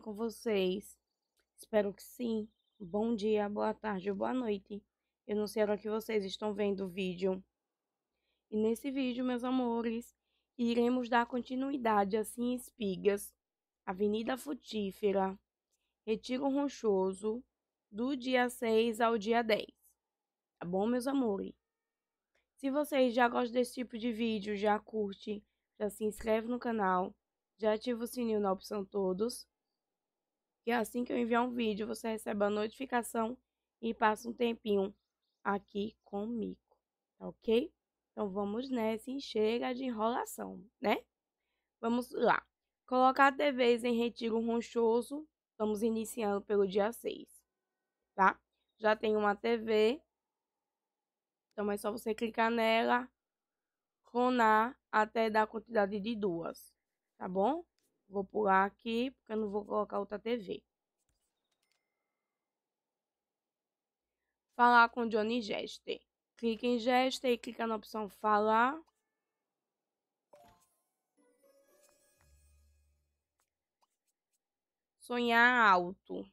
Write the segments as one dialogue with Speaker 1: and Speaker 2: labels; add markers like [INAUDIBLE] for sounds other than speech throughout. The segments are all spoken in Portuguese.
Speaker 1: com vocês? Espero que sim. Bom dia, boa tarde ou boa noite. Eu não sei a hora que vocês estão vendo o vídeo. E nesse vídeo, meus amores, iremos dar continuidade a Sim Espigas, Avenida Frutífera, Retiro Rochoso, do dia 6 ao dia 10. Tá bom, meus amores? Se vocês já gostam desse tipo de vídeo, já curte, já se inscreve no canal, já ativa o sininho na opção todos que é assim que eu enviar um vídeo, você receba a notificação e passa um tempinho aqui comigo, tá ok? Então vamos nessa e chega de enrolação, né? Vamos lá. Colocar TVs em retiro rochoso. Estamos iniciando pelo dia 6, tá? Já tem uma TV. Então é só você clicar nela, clonar até dar a quantidade de duas, tá bom? Vou pular aqui, porque eu não vou colocar outra TV. Falar com Johnny Jester. Clique em Jester e clica na opção Falar. Sonhar alto.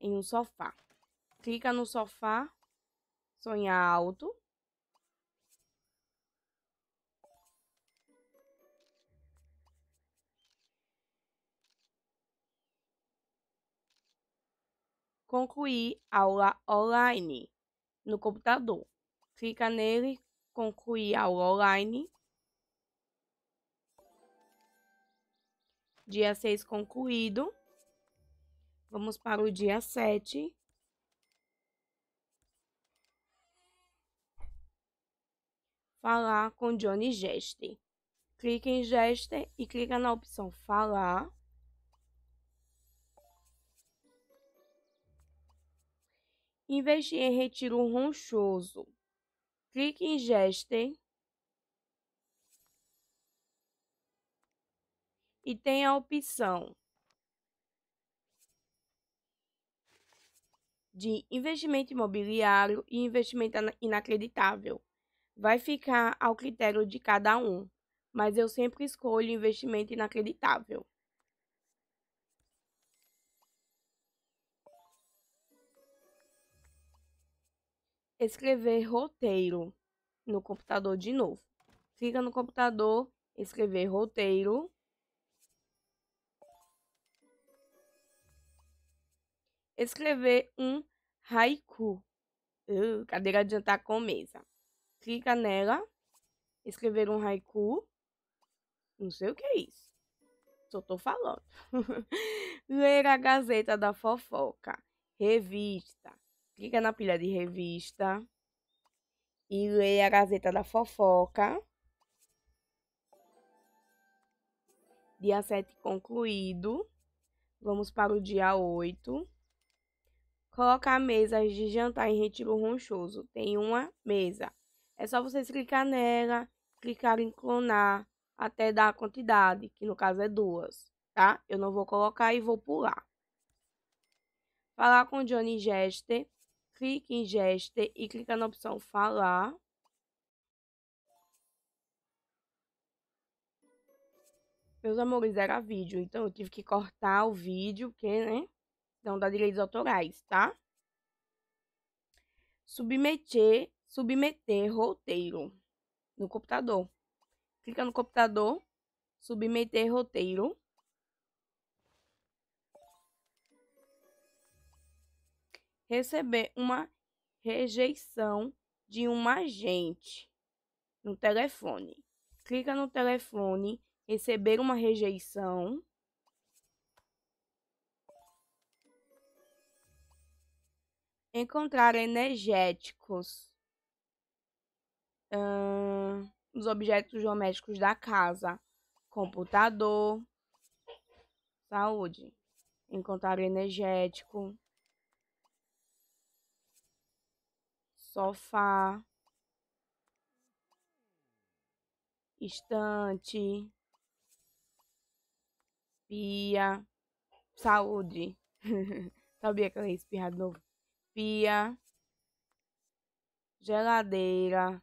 Speaker 1: Em um sofá. Clica no sofá. Sonhar alto. concluir aula online no computador. Clica nele, concluir aula online. Dia 6 concluído. Vamos para o dia 7. Falar com Johnny Geste. Clique em Geste e clica na opção Falar. Investir em retiro ronchoso. Clique em Gestem. E tem a opção de investimento imobiliário e investimento inacreditável. Vai ficar ao critério de cada um, mas eu sempre escolho investimento inacreditável. escrever roteiro no computador de novo. Clica no computador, escrever roteiro. Escrever um haiku. Uh, cadeira adiantar com mesa. Clica nela. Escrever um haiku. Não sei o que é isso. Só tô falando. [LAUGHS] Ler a Gazeta da Fofoca. Revista clica na pilha de revista e lê a Gazeta da Fofoca. Dia 7 concluído. Vamos para o dia 8. Colocar mesas de jantar em retiro ronchoso. Tem uma mesa. É só vocês clicar nela, clicar em clonar até dar a quantidade, que no caso é duas, tá? Eu não vou colocar e vou pular. Falar com Johnny Jester clique em Gesture e clica na opção Falar. Meus amores, era vídeo, então eu tive que cortar o vídeo, porque, né? Então dá direitos autorais, tá? Submeter, submeter roteiro no computador. Clica no computador, submeter roteiro. receber uma rejeição de um agente no telefone. Clica no telefone, receber uma rejeição. Encontrar energéticos. os objetos domésticos da casa. Computador. Saúde. Encontrar energético. sofá, estante, pia, saúde. [LAUGHS] Sabia que eu ia espirrar de novo. Pia, geladeira,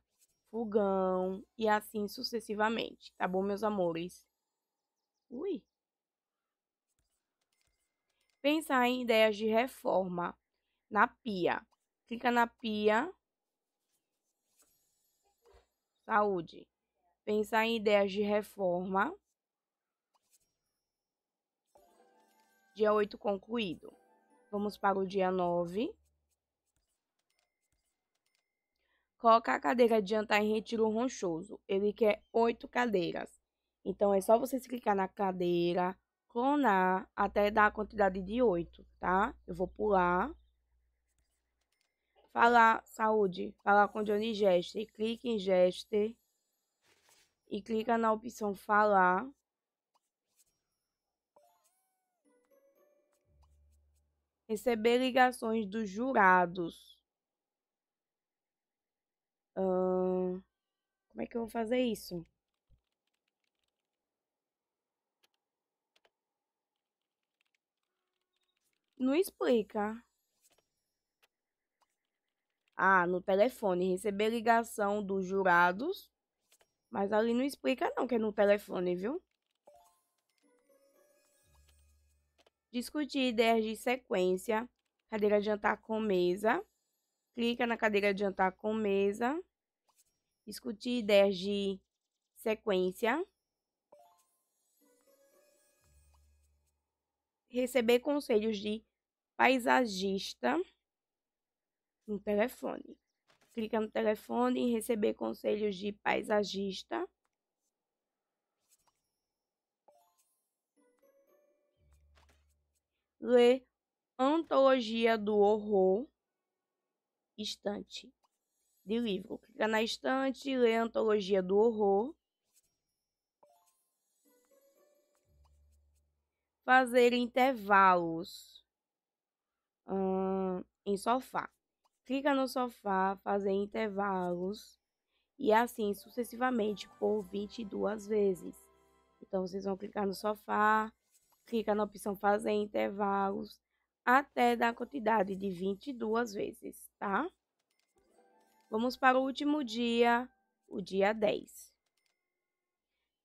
Speaker 1: fogão e assim sucessivamente, tá bom, meus amores? Ui. Pensar em ideias de reforma na pia. Clica na pia saúde, pensar em ideias de reforma. Dia 8 concluído. Vamos para o dia 9. Colocar a cadeira de jantar em retiro ronchoso. Ele quer 8 cadeiras. Então, é só você clicar na cadeira, clonar, até dar a quantidade de 8, tá? Eu vou pular falar saúde, falar com Johnny Gester, clique em Gester e clica na opção falar. Receber ligações dos jurados. Uh, como é que eu vou fazer isso? Não explica. Ah, no telefone. Receber ligação dos jurados. Mas ali não explica não que é no telefone, viu? Discutir ideias de sequência. Cadeira de jantar com mesa. Clica na cadeira de jantar com mesa. Discutir ideias de sequência. Receber conselhos de paisagista no telefone. Clica no telefone em receber conselhos de paisagista. Lê Antologia do Horror, estante de livro. Clica na estante, lê Antologia do Horror. Fazer intervalos hum, em sofá fica no sofá, fazer intervalos e assim sucessivamente por 22 vezes. Então vocês vão clicar no sofá, clica na opção fazer intervalos até dar a quantidade de 22 vezes, tá? Vamos para o último dia, o dia 10.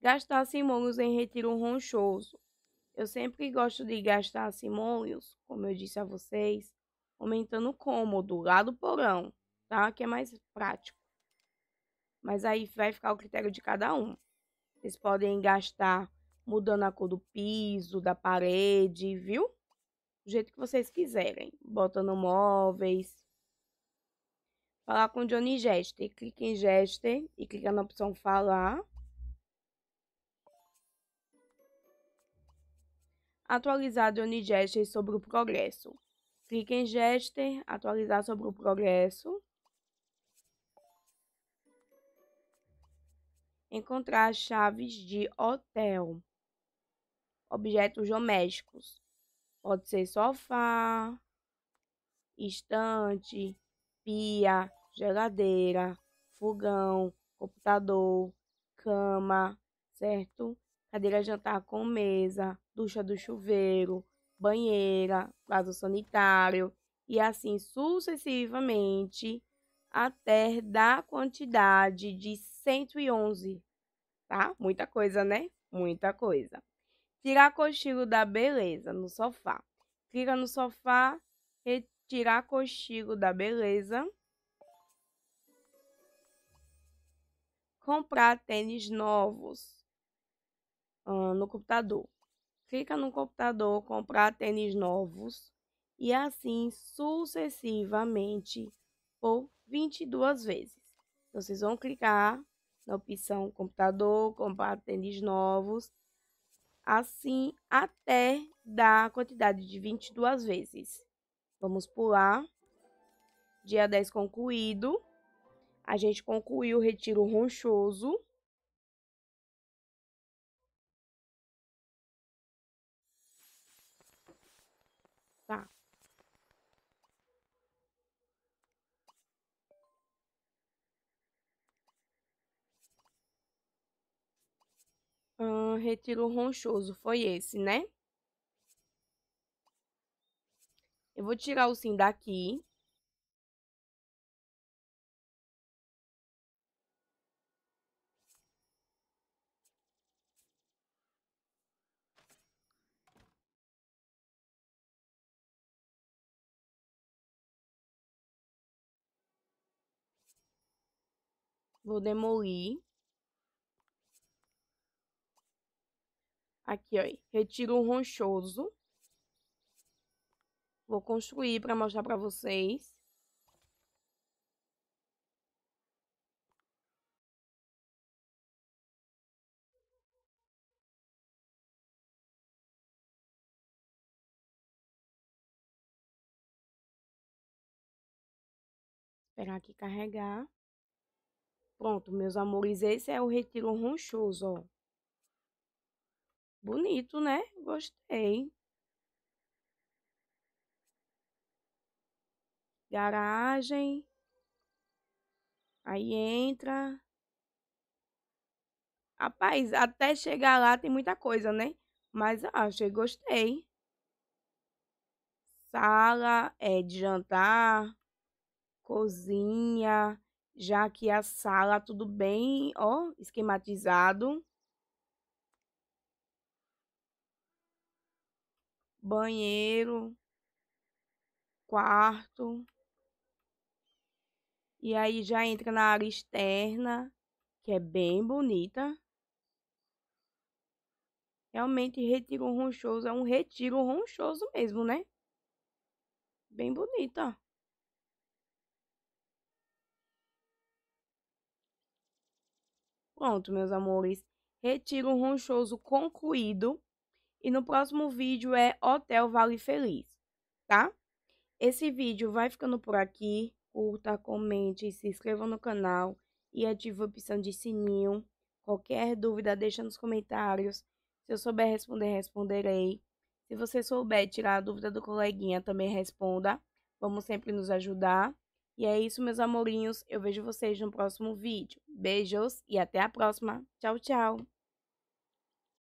Speaker 1: Gastar simônios em retiro ronchoso. Eu sempre gosto de gastar simônios, como eu disse a vocês, aumentando o cômodo lá do porão, tá? Que é mais prático. Mas aí vai ficar o critério de cada um. Vocês podem gastar mudando a cor do piso, da parede, viu? Do jeito que vocês quiserem. Botando móveis. Falar com o Johnny Gester. Clique em Gester e clica na opção Falar. Atualizar Johnny Gester sobre o progresso. Clique em Gester, atualizar sobre o progresso. Encontrar chaves de hotel. Objetos domésticos. Pode ser sofá, estante, pia, geladeira, fogão, computador, cama, certo? Cadeira jantar com mesa, ducha do chuveiro, banheira, vaso sanitário e assim sucessivamente até da quantidade de 111, tá? Muita coisa, né? Muita coisa. Tirar cochilo da beleza no sofá. Clica no sofá, retirar cochilo da beleza. Comprar tênis novos ah, no computador fica no computador, comprar tênis novos e assim sucessivamente por 22 vezes. Então, vocês vão clicar na opção computador, comprar tênis novos, assim até dar a quantidade de 22 vezes. Vamos pular. Dia 10 concluído. A gente concluiu o retiro ronchoso Tá. Hum, retiro ronchoso, foi esse, né? Eu vou tirar o sim daqui. Vou demolir. Aqui, ó. Retiro o ronchoso. Vou construir para mostrar para vocês. Esperar aqui carregar. Pronto, meus amores, esse é o retiro ronchoso, ó. Bonito, né? Gostei. Garagem. Aí entra. Rapaz, até chegar lá tem muita coisa, né? Mas achei, gostei. Sala é de jantar, cozinha, já aqui a sala, tá tudo bem, ó, esquematizado. Banheiro, quarto. E aí já entra na área externa, que é bem bonita. Realmente, retiro ronchoso é um retiro ronchoso mesmo, né? Bem bonita. Pronto, meus amores. Retiro ronchoso concluído. E no próximo vídeo é Hotel Vale Feliz, tá? Esse vídeo vai ficando por aqui. Curta, comente, se inscreva no canal e ative a opção de sininho. Qualquer dúvida, deixa nos comentários. Se eu souber responder, responderei. Se você souber tirar a dúvida do coleguinha, também responda. Vamos sempre nos ajudar. E é isso, meus amorinhos. Eu vejo vocês no próximo vídeo. Beijos e até a próxima. Tchau, tchau.